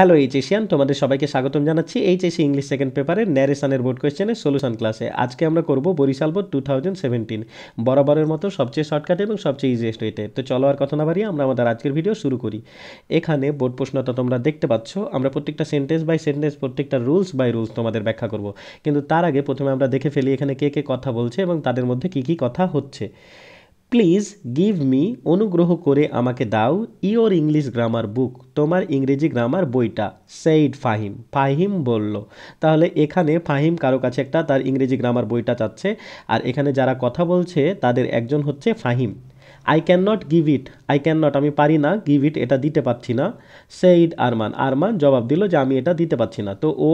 hello H Asian তোমাদের সবাইকে স্বাগতম জানাচ্ছি এইচ এসি ইংলিশ সেকেন্ড পেপারের ন্যারেশনের বোর্ড কোয়েশ্চেনের সলিউশন ক্লাসে আজকে আমরা করব Barishal board two thousand seventeen বরাবরের মতো সবচেয়ে শর্টকাট এবং সবচেয়ে ইজিয়েস্ট ওয়েতে তো চলো আর কথা না বাড়িয়ে আমরা আমাদের আজকের ভিডিও শুরু করি এখানে বোর্ড প্রশ্নটা তোমরা দেখতে পাচ্ছ আমরা প্রত্যেকটা সেন্টেন্স বাই সেন্টেন্স প্রত্যেকটা রুলস বাই রুলস তোমাদের ব্যাখ্যা করব কিন্তু তার আগে প্রথমে আমরা দেখে ফেলি এখানে কে কে কথা বলছে এবং তাদের মধ্যে কি কি কথা হচ্ছে প্লিজ গিভ মি অনুগ্রহ করে আমাকে দাও ইওর ইংলিশ গ্রামার বুক তোমার ইংরেজি গ্রামার বইটা সেইড ফাহিম ফাহিম বলল তাহলে এখানে ফাহিম কারো কাছে একটা তার ইংরেজি গ্রামার বইটা চাচ্ছে আর এখানে যারা কথা বলছে তাদের একজন হচ্ছে Fahim I can not give it I can not আমি পারি না গিভ ইট এটা দিতে পারছি না সেইড আরমান আরমান জবাব দিল যে আমি এটা দিতে পারছি না তো ও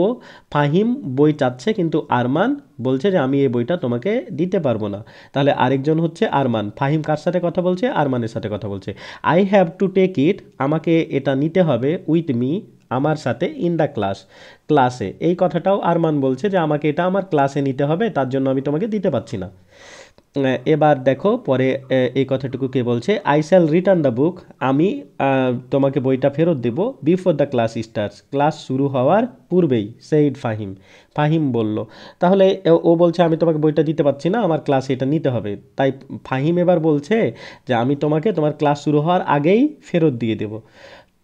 ফাহিম বই চাচ্ছে কিন্তু আরমান বলছে যে আমি এই বইটা তোমাকে দিতে পারবো না তাহলে আরেকজন হচ্ছে আরমান ফাহিম কার সাথে কথা বলছে আরমানের সাথে কথা বলছে I have to take it আমাকে এটা নিতে হবে উইথ মি আমার সাথে ইন দ্য ক্লাস ক্লাসে এই কথাটাও আরমান বলছে যে আমাকে এটা আমার ক্লাসে নিতে হবে তার জন্য আমি তোমাকে দিতে পারছি না এবার দেখো পরে এই কথাটুকু কে বলছে I shall return the book আমি তোমাকে বইটা ফেরত দেব before the class starts class শুরু হওয়ার পূর্বেই সেইড ফাহিম ফাহিম বলল তাহলে ও বলছে আমি তোমাকে বইটা দিতে পারছি না আমার ক্লাসে এটা নিতে হবে তাই ফাহিম এবার বলছে যে আমি তোমাকে তোমার ক্লাস শুরু হওয়ার আগেই ফেরত দিয়ে দেব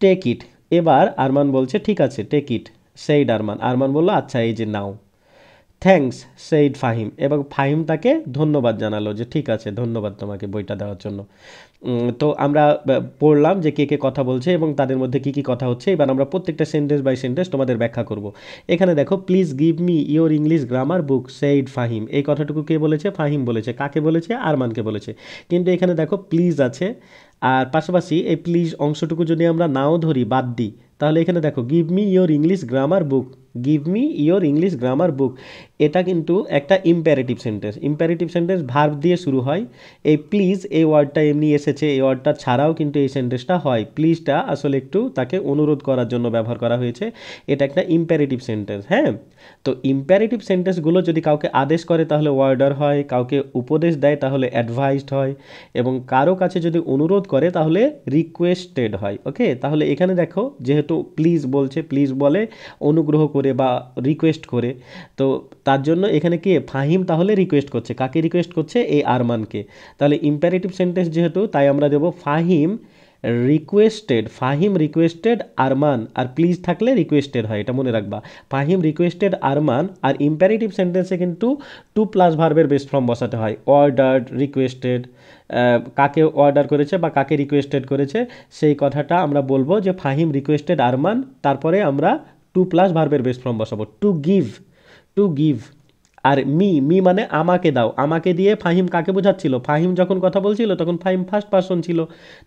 টেক ইট এবার আরমান বলছে ঠিক আছে take it said Arman Arman বলল আচ্ছা এই যে নাও থ্যাংকস সেইড ফাহিম এবং ফাহিম তাকে ধন্যবাদ জানালো যে ঠিক আছে ধন্যবাদ তোমাকে বইটা দেওয়ার জন্য তো আমরা পড়লাম যে কে কে কথা বলছে এবং তাদের মধ্যে কি কি কথা হচ্ছে এবার আমরা প্রত্যেকটা সেন্টেন্স বাই সেন্টেন্স তোমাদের ব্যাখ্যা করব এখানে দেখো please give me your English grammar book said Fahim এই কথাটুকু কে বলেছে ফাহিম বলেছে কাকে বলেছে আরমানকে বলেছে কিন্তু এখানে দেখো প্লিজ আছে আর পাশাপাশি এই প্লিজ অংশটুকু যদি আমরা নাও ধরি বাদ দিই তাহলে এখানে দেখো give me your English grammar book give me your English grammar book এটা কিন্তু একটা imperative sentence imperative sentence verb দিয়ে শুরু হয় এই প্লিজ এই ওয়ার্ডটা এমনি এসেছে এই ওয়ার্ডটা ছাড়াও কিন্তু এই সেন্টেন্সটা হয় প্লিজটা আসলে একটু তাকে অনুরোধ করার জন্য ব্যবহার করা হয়েছে এটা একটা ইম্প্যারেটিভ সেন্টেন্স হ্যাঁ তো ইম্প্যারেটিভ সেন্টেন্সগুলো যদি কাউকে আদেশ করে তাহলে ওয়ার্ডার হয় কাউকে উপদেশ দেয় তাহলে অ্যাডভাইসড হয় এবং কারো কাছে যদি অনুরোধ করে তাহলে রিকোয়েস্টেড হয় ওকে তাহলে এখানে দেখো যেহেতু তো প্লিজ বলছে প্লিজ বলে অনুগ্রহ করে বা রিকোয়েস্ট করে তো তার জন্য এখানে কে ফাহিম তাহলে রিকোয়েস্ট করছে কাকে রিকোয়েস্ট করছে এই আরমানকে তাহলে ইম্প্যারেটিভ সেন্টেন্স যেহেতু তাই আমরা দেবো ফাহিম রিকোয়েস্টেড ফাহিম রিকোয়েস্টেড আরমান আর প্লিজ থাকলে রিকোয়েস্টেড হয় এটা মনে রাখবা ফাহিম রিকোয়েস্টেড আরমান আর ইম্পারেটিভ সেন্টেন্সে কিন্তু টু প্লাস ভার্বের বেস্ট ফর্ম বসাতে হয় অর্ডার্ড রিকোয়েস্টেড কাকে অর্ডার করেছে বা কাকে রিকোয়েস্টেড করেছে সেই কথাটা আমরা বলবো যে ফাহিম রিকোয়েস্টেড আরমান তারপরে আমরা টু প্লাস ভার্বের বেস্ট ফর্ম বসাবো টু গিভ টু গিভ আর মি মি মানে আমাকে দাও আমাকে দিয়ে ফাহিম কাকে বোঝাচ্ছিল ফাহিম যখন কথা বলছিল তখন ফাহিম ফার্স্ট পার্সন ছিল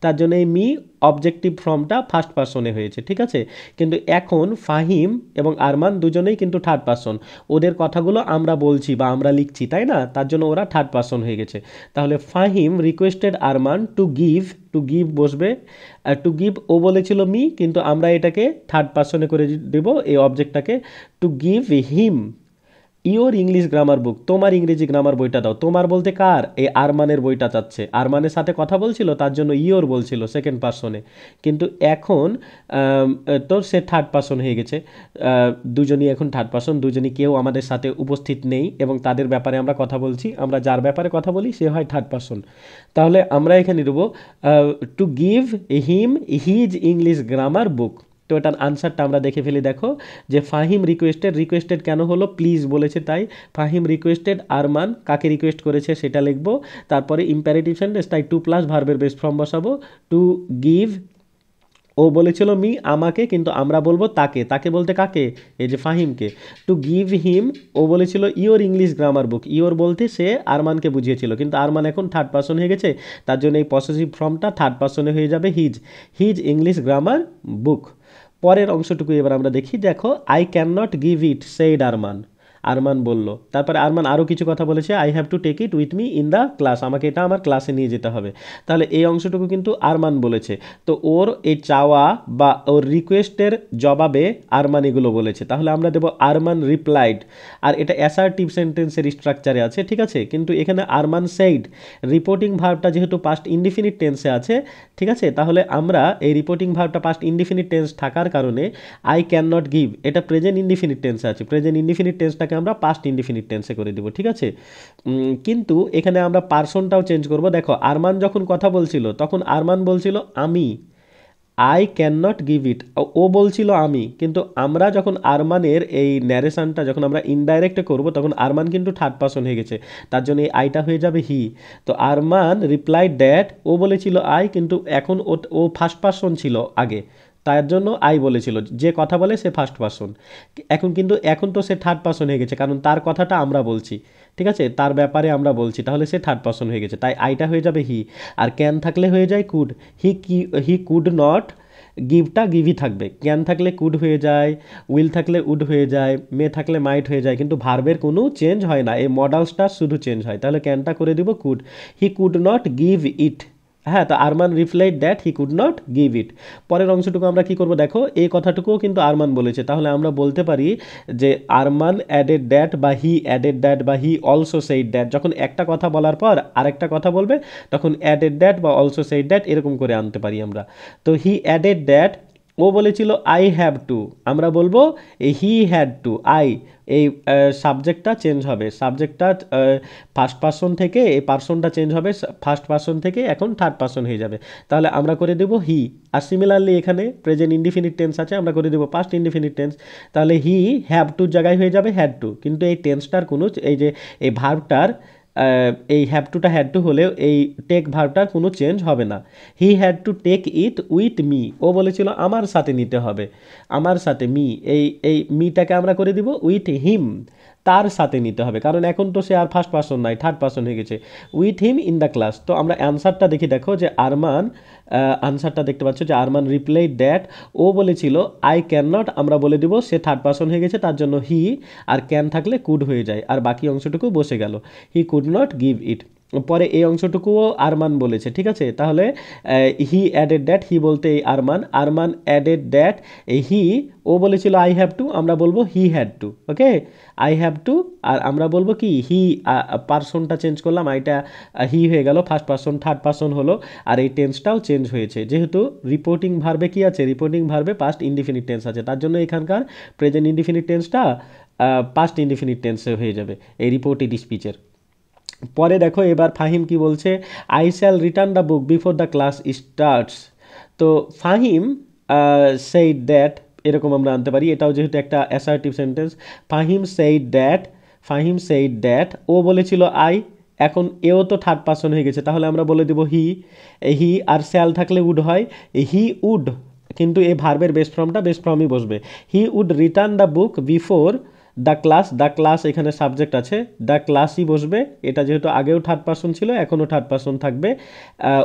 তার জন্য এই মি অবজেক্টিভ ফর্মটা ফার্স্ট পার্সনে হয়েছে ঠিক আছে কিন্তু এখন ফাহিম এবং আরমান দুজনেই কিন্তু থার্ড পার্সন ওদের কথাগুলো আমরা বলছি বা আমরা লিখছি তাই না তার জন্য ওরা থার্ড পার্সন হয়ে গেছে তাহলে Fahim requested Arman to give to give বসবে টু গিভ ও বলেছিল মি কিন্তু আমরা এটাকে থার্ড পার্সনে করে দেব এই অবজেক্টটাকে to give him your English grammar book তোমার ইংরেজি গ্রামার বইটা দাও তোমার বলতে কার এই আরমানের বইটা চাচ্ছে আরমানের সাথে কথা বলছিল তার জন্য ইওর বলছিল সেকেন্ড পার্সনে কিন্তু এখন তো সে থার্ড পার্সন হয়ে গেছে দুজনই এখন থার্ড পার্সন দুজনই কেউ আমাদের সাথে উপস্থিত নেই এবং তাদের ব্যাপারে আমরা কথা বলছি আমরা যার ব্যাপারে কথা বলি সে হয় থার্ড পার্সন তাহলে আমরা এখানে দেবো to give him his English grammar book তো এটার আনসারটা আমরা দেখে ফেলি দেখো যে ফাহিম রিকোয়েস্টেড রিকোয়েস্টেড কেন হলো প্লিজ বলেছে তাই ফাহিম রিকোয়েস্টেড আরমান কাকে রিকোয়েস্ট করেছে সেটা লিখবো তারপরে ইম্প্যারেটিভ সেন্টেন্স তাই টু প্লাস ভার্বের বেস্ট ফর্ম বসাবো টু গিভ ও বলেছিল মি আমাকে কিন্তু আমরা বলবো তাকে তাকে বলতে কাকে এই যে ফাহিমকে টু গিভ হিম ও বলেছিল your English grammar book your বলতে সে আরমানকে বুঝিয়েছিল কিন্তু আরমান এখন থার্ড পার্সন হয়ে গেছে তার জন্য এই পসেসিভ ফর্মটা থার্ড পার্সনে হয়ে যাবে his his English grammar book পরের অংশটুকু এবার আমরা দেখি দেখো I can not give it said Arman Arman বলল তারপরে আরমান আরও কিছু কথা বলেছে I have to take it with me in the class আমাকে এটা আমার ক্লাসে নিয়ে যেতে হবে তাহলে এই অংশটুকু কিন্তু আরমান বলেছে তো ওর এই চাওয়া বা ওর রিকোয়েস্টের জবাবে আরমান এগুলো বলেছে তাহলে আমরা দেবো আরমান রিপ্লাইড আর এটা অ্যাসার্টিভ সেন্টেন্সের স্ট্রাকচারে আছে ঠিক আছে কিন্তু এখানে আরমান সেইড রিপোর্টিং ভার্বটা যেহেতু পাস্ট ইনডিফিনিট টেন্সে আছে ঠিক আছে তাহলে আমরা এই রিপোর্টিং ভার্বটা পাস্ট ইনডিফিনিট টেন্স থাকার কারণে আই ক্যান নট গিভ এটা প্রেজেন্ট ইনডিফিনিট টেন্সে আছে প্রেজেন্ট ইনডিফিনিট টেন্সটাকে এটাকে আমরা পাস্ট ইনডিফিনিট টেন্সে করে দেব ঠিক আছে কিন্তু এখানে আমরা পার্সনটাও চেঞ্জ করব দেখো আরমান যখন কথা বলছিল তখন আরমান বলছিল আমি I can not give it ও বলছিল আমি কিন্তু আমরা যখন আরমানের এই ন্যারেশানটা যখন আমরা ইনডাইরেক্টে করব তখন আরমান কিন্তু থার্ড পার্সন হয়ে গেছে তার জন্য এই আইটা হয়ে যাবে হি তো আরমান রিপ্লাই ড্যাট ও বলেছিল আই কিন্তু এখন ও ফার্স্ট পার্সন ছিল আগে তার জন্য আই বলেছিল যে কথা বলে সে ফার্স্ট পার্সন এখন কিন্তু এখন তো সে থার্ড পার্সন হয়ে গেছে কারণ তার কথাটা আমরা বলছি ঠিক আছে তার ব্যাপারে আমরা বলছি তাহলে সে থার্ড পার্সন হয়ে গেছে তাই আইটা হয়ে যাবে হি আর ক্যান থাকলে হয়ে যায় কুড হি কি হি কুড নট গিভটা গিভই থাকবে ক্যান থাকলে কুড হয়ে যায় উইল থাকলে উড হয়ে যায় মে থাকলে মাইট হয়ে যায় কিন্তু ভার্বের কোনো চেঞ্জ হয় না এই মডালসটা শুধু চেঞ্জ হয় তাহলে ক্যানটা করে দিব could he could not give it হ্যাঁ তো Arman replied that he could not give it পরের অংশটুকু আমরা কি করব দেখো এই কথাটুকুও কিন্তু আরমান বলেছে তাহলে আমরা বলতে পারি যে আরমান অ্যাডেড দ্যাট বা হি অ্যাডেড দ্যাট বা হি অলসো সেইড দ্যাট যখন একটা কথা বলার পর আরেকটা কথা বলবে তখন অ্যাডেড দ্যাট বা অলসো সেইড দ্যাট এরকম করে আনতে পারি আমরা তো হি অ্যাডেড দ্যাট ও বলেছিল আই হ্যাভ টু আমরা বলবো হি হ্যাড টু আই এই সাবজেক্টটা চেঞ্জ হবে সাবজেক্টটা ফার্স্ট পার্সন থেকে এই পার্সনটা চেঞ্জ হবে ফার্স্ট পার্সন থেকে এখন থার্ড পার্সন হয়ে যাবে তাহলে আমরা করে দেব হি আর সিমিলারলি এখানে প্রেজেন্ট ইন্ডিফিনিট টেন্স আছে আমরা করে দেব পাস্ট ইনডিফিনিট টেন্স তাহলে হি হ্যাভ টুর জায়গায় হয়ে যাবে হ্যাড টু কিন্তু এই টেন্সটার কোনো এই যে এই ভার্বটার এই হ্যাভ টুটা হ্যাড টু হলেও এই টেক ভার্বটার কোনো চেঞ্জ হবে না he had to take it with me ও বলেছিল আমার সাথে নিতে হবে আমার সাথে মি এই এই মিটাকে আমরা করে দিব উইথ হিম তার সাথে নিতে হবে কারণ এখন তো সে আর ফার্স্ট পার্সন নাই থার্ড পার্সন হয়ে গেছে with him in the class তো আমরা অ্যান্সারটা দেখি দেখো যে আরমান আনসারটা দেখতে পাচ্ছ যে আরমান রিপ্লাই দ্যাট ও বলেছিল আই ক্যান নট আমরা বলে দেবো সে থার্ড পার্সন হয়ে গেছে তার জন্য হি আর ক্যান থাকলে কুড হয়ে যায় আর বাকি অংশটুকু বসে গেল he could not give it পরে এই অংশটুকুও আরমান বলেছে ঠিক আছে তাহলে হি অ্যাডেড দ্যাট হি বলতে এই Arman Arman added that he ও বলেছিল আই হ্যাভ টু আমরা বলবো he had to okay I have to আর আমরা বলবো কি হি পার্সনটা চেঞ্জ করলাম আইটা হি হয়ে গেল ফার্স্ট পার্সন থার্ড পার্সন হলো আর এই টেন্সটাও চেঞ্জ হয়েছে যেহেতু রিপোর্টিং ভার্বে কি আছে রিপোর্টিং ভার্বে পাস্ট ইনডিফিনিট টেন্স আছে তার জন্য এখানকার প্রেজেন্ট ইনডিফিনিট টেন্সটা পাস্ট ইনডিফিনিট টেন্সে হয়ে যাবে এই রিপোর্টেড স্পিচের পরে দেখো এবার ফাহিম কি বলছে I shall return the book before the class starts তো ফাহিম সেই দ্যাট এরকম আমরা আনতে পারি এটাও যেহেতু একটা অ্যাসার্টিভ সেন্টেন্স ফাহিম সেই দ্যাট ফাহিম সেই দ্যাট ও বলেছিল আই এখন এও তো থার্ড পার্সন হয়ে গেছে তাহলে আমরা বলে দেব হি হি আর শ্যাল থাকলে উড হয় হি উড কিন্তু এ ভার্বের বেস ফর্মটা বেস ফর্মই বসবে he would return the book before the class the class এখানে সাবজেক্ট আছে দ্য ক্লাসই বসবে এটা যেহেতু আগেও থার্ড পার্সন ছিল এখনও থার্ড পার্সন থাকবে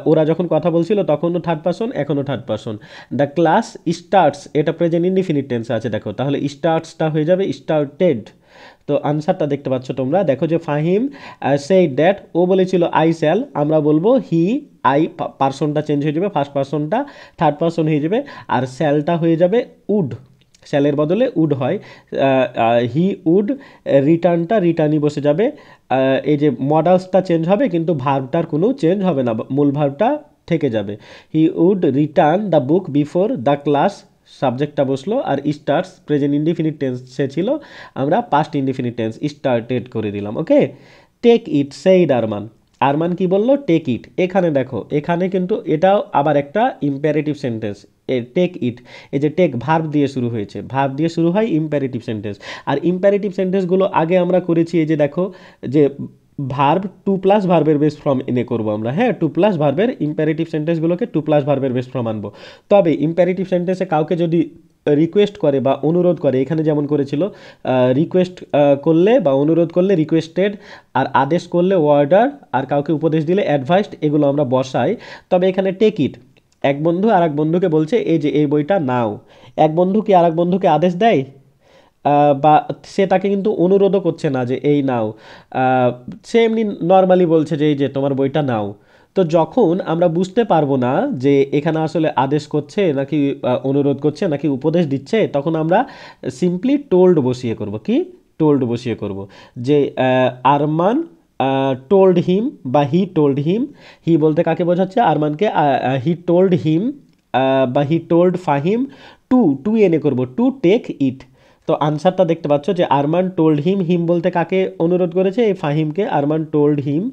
ওরা যখন কথা বলছিল তখনও থার্ড পার্সন এখনও third person the class starts এটা প্রেজেন্ট ইনডিফিনিট টেন্স আছে দেখো তাহলে স্টার্টসটা হয়ে যাবে স্টার্টেড তো আনসারটা দেখতে পাচ্ছ তোমরা দেখো যে ফাহিম সেই ড্যাট ও বলেছিল আই স্যাল আমরা বলবো হি আই পার্সনটা চেঞ্জ হয়ে যাবে ফার্স্ট পার্সনটা থার্ড পার্সন হয়ে যাবে আর স্যালটা হয়ে যাবে উড শ্যালের বদলে উড হয় হি উড রিটার্নটা রিটার্নই বসে যাবে এই যে মডালসটা চেঞ্জ হবে কিন্তু ভার্বটার কোনো চেঞ্জ হবে না মূল ভার্বটা থেকে যাবে he would return the book before the class সাবজেক্টটা বসলো আর স্টার্টস প্রেজেন্ট ইনডিফিনিট টেন্স সে ছিল আমরা পাস্ট ইনডিফিনিট টেন্স স্টার্টেড করে দিলাম ওকে টেক ইট সেই ডারমান আরমান কি বলল টেক ইট এখানে দেখো এখানে কিন্তু এটাও আবার একটা ইম্প্যারেটিভ সেন্টেন্স এ টেক ইট এই যে টেক ভার্ব দিয়ে শুরু হয়েছে ভার্ব দিয়ে শুরু হয় ইম্প্যারেটিভ সেন্টেন্স আর ইম্প্যারেটিভ সেন্টেন্সগুলো আগে আমরা করেছি এই যে দেখো যে ভার্ব টু প্লাস ভার্বের বেস ফর্ম এনে করবো আমরা হ্যাঁ টু প্লাস ভার্বের ইম্প্যারেটিভ সেন্টেন্সগুলোকে টু প্লাস ভার্বের বেস ফর্ম আনবো তবে ইম্প্যারেটিভ সেন্টেন্সে কাউকে যদি রিকোয়েস্ট করে বা অনুরোধ করে এখানে যেমন করেছিল রিকোয়েস্ট করলে বা অনুরোধ করলে রিকোয়েস্টেড আর আদেশ করলে অর্ডার আর কাউকে উপদেশ দিলে অ্যাডভাইসড এগুলো আমরা বসাই তবে এখানে টেক ইট এক বন্ধু আর এক বন্ধুকে বলছে এই যে এই বইটা নাও এক বন্ধু কি আর এক বন্ধুকে আদেশ দেয় বা সে তাকে কিন্তু অনুরোধও করছে না যে এই নাও সে এমনি নর্মালি বলছে যে এই যে তোমার বইটা নাও তো যখন আমরা বুঝতে পারবো না যে এখানে আসলে আদেশ করছে নাকি অনুরোধ করছে নাকি উপদেশ দিচ্ছে তখন আমরা সিম্পলি টোল্ড বসিয়ে করব কি টোল্ড বসিয়ে করব যে আরমান টোল্ড হিম বা হি টোল্ড হিম হি বলতে কাকে বোঝাচ্ছে আরমানকে হি টোল্ড হিম বা he told Fahim to to এনে করব টু টেক ইট তো আনসারটা দেখতে পাচ্ছ যে আরমান টোল্ড হিম হিম বলতে কাকে অনুরোধ করেছে এই ফাহিমকে আরমান টোল্ড হিম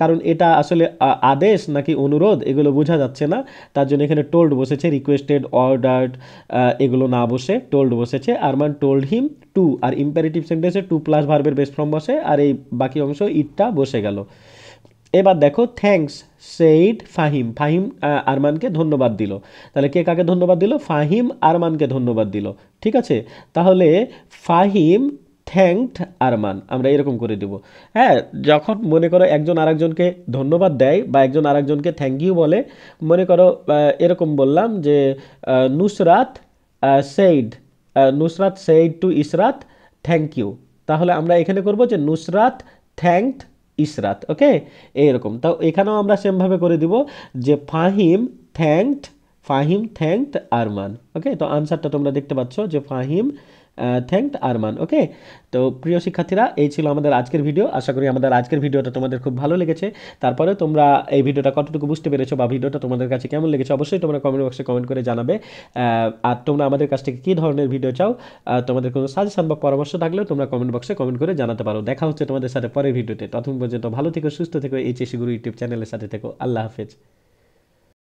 কারণ এটা আসলে আদেশ নাকি অনুরোধ এগুলো বোঝা যাচ্ছে না তার জন্য এখানে টোল্ড বসেছে রিকোয়েস্টেড অর্ডার্ড এগুলো না বসে টোল্ড বসেছে আরমান টোল্ড হিম টু আর ইম্পারেটিভ সেন্টেন্সে টু প্লাস ভার্বের বেস্ট ফর্ম বসে আর এই বাকি অংশ ইটটা বসে গেল এবার দেখো থ্যাংকস সেইড ফাহিম ফাহিম আরমানকে ধন্যবাদ দিল তাহলে কে কাকে ধন্যবাদ দিল ফাহিম আরমানকে ধন্যবাদ দিল ঠিক আছে তাহলে ফাহিম থ্যাংকড আরমান আমরা এরকম করে দেব হ্যাঁ যখন মনে করো একজন আরেকজনকে ধন্যবাদ দেয় বা একজন আরেকজনকে থ্যাংক ইউ বলে মনে করো এরকম বললাম যে Nusrat said Nusrat said to Israt thank you তাহলে আমরা এখানে করব যে নুসরাত থ্যাংকড ইসরাত ওকে এইরকম তাও এখানেও আমরা সেমভাবে করে দিব যে Fahim thanked Fahim thanked Arman okay তো আনসারটা তোমরা দেখতে পাচ্ছ যে ফাহিম থ্যাঙ্ক আরমান ওকে তো প্রিয় শিক্ষার্থীরা এই ছিল আমাদের আজকের ভিডিও আশা করি আমাদের আজকের ভিডিওটা তোমাদের খুব ভালো লেগেছে তারপরে তোমরা এই ভিডিওটা কতটুকু বুঝতে পেরেছো বা ভিডিওটা তোমাদের কাছে কেমন লেগেছে অবশ্যই তোমরা কমেন্ট বক্সে কমেন্ট করে জানাবে আর তোমরা আমাদের কাছ থেকে কী ধরনের ভিডিও চাও তোমাদের কোনো সাজেশন বা পরামর্শ থাকলেও তোমরা কমেন্ট বক্সে কমেন্ট করে জানাতে পারো দেখা হচ্ছে তোমাদের সাথে পরের ভিডিওতে তখন পর্যন্ত ভালো থেকো সুস্থ থেকো এই গুরু ইউটিউব চ্যানেলের সাথে থেকো আল্লাহ হাফেজ